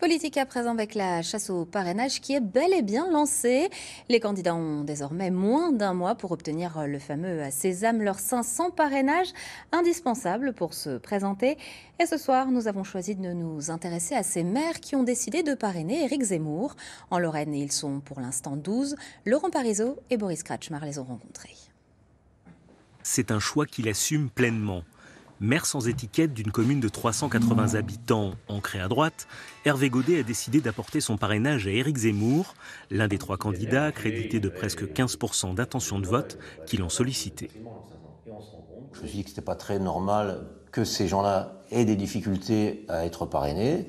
Politique à présent avec la chasse au parrainage qui est bel et bien lancée. Les candidats ont désormais moins d'un mois pour obtenir le fameux Sésame, leurs 500 parrainages indispensables pour se présenter. Et ce soir, nous avons choisi de nous intéresser à ces maires qui ont décidé de parrainer Éric Zemmour. En Lorraine, ils sont pour l'instant 12. Laurent Parizeau et Boris Kratchmar les ont rencontrés. C'est un choix qu'il assume pleinement. Maire sans étiquette d'une commune de 380 habitants ancrée à droite, Hervé Godet a décidé d'apporter son parrainage à Éric Zemmour, l'un des trois candidats crédités de presque 15% d'attention de vote qui l'ont sollicité. Je me suis dit que ce n'était pas très normal que ces gens-là aient des difficultés à être parrainés.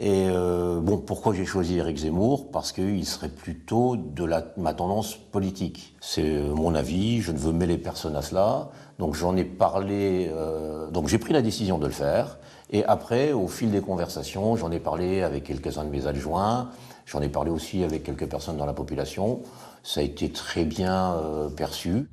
Et euh, bon, pourquoi j'ai choisi Eric Zemmour Parce qu'il serait plutôt de ma tendance politique. C'est euh, mon avis, je ne veux mêler personne à cela. Donc j'en ai parlé, euh, donc j'ai pris la décision de le faire. Et après, au fil des conversations, j'en ai parlé avec quelques-uns de mes adjoints, j'en ai parlé aussi avec quelques personnes dans la population. Ça a été très bien perçu.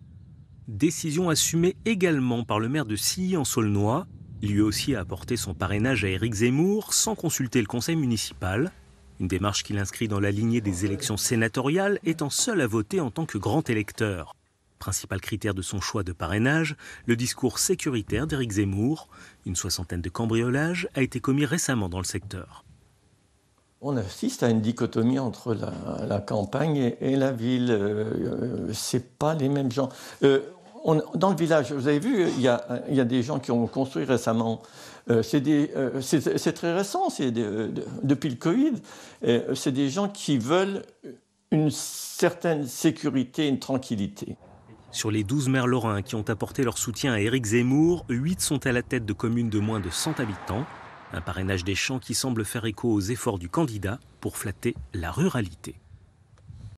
Décision assumée également par le maire de Silly en Saulnois, lui aussi a apporté son parrainage à Éric Zemmour sans consulter le conseil municipal. Une démarche qu'il inscrit dans la lignée des élections sénatoriales, étant seul à voter en tant que grand électeur. Principal critère de son choix de parrainage, le discours sécuritaire d'Éric Zemmour. Une soixantaine de cambriolages a été commis récemment dans le secteur. On assiste à une dichotomie entre la, campagne et, la ville. Euh, euh, c'est pas les mêmes gens. Euh, dans le village, vous avez vu, il y a, des gens qui ont construit récemment. Euh, euh, c'est très récent, c'est euh, depuis le Covid. c'est des gens qui veulent une certaine sécurité, une tranquillité. Sur les 12 maires lorrains qui ont apporté leur soutien à Éric Zemmour, 8 sont à la tête de communes de moins de 100 habitants. Un parrainage des champs qui semble faire écho aux efforts du candidat pour flatter la ruralité.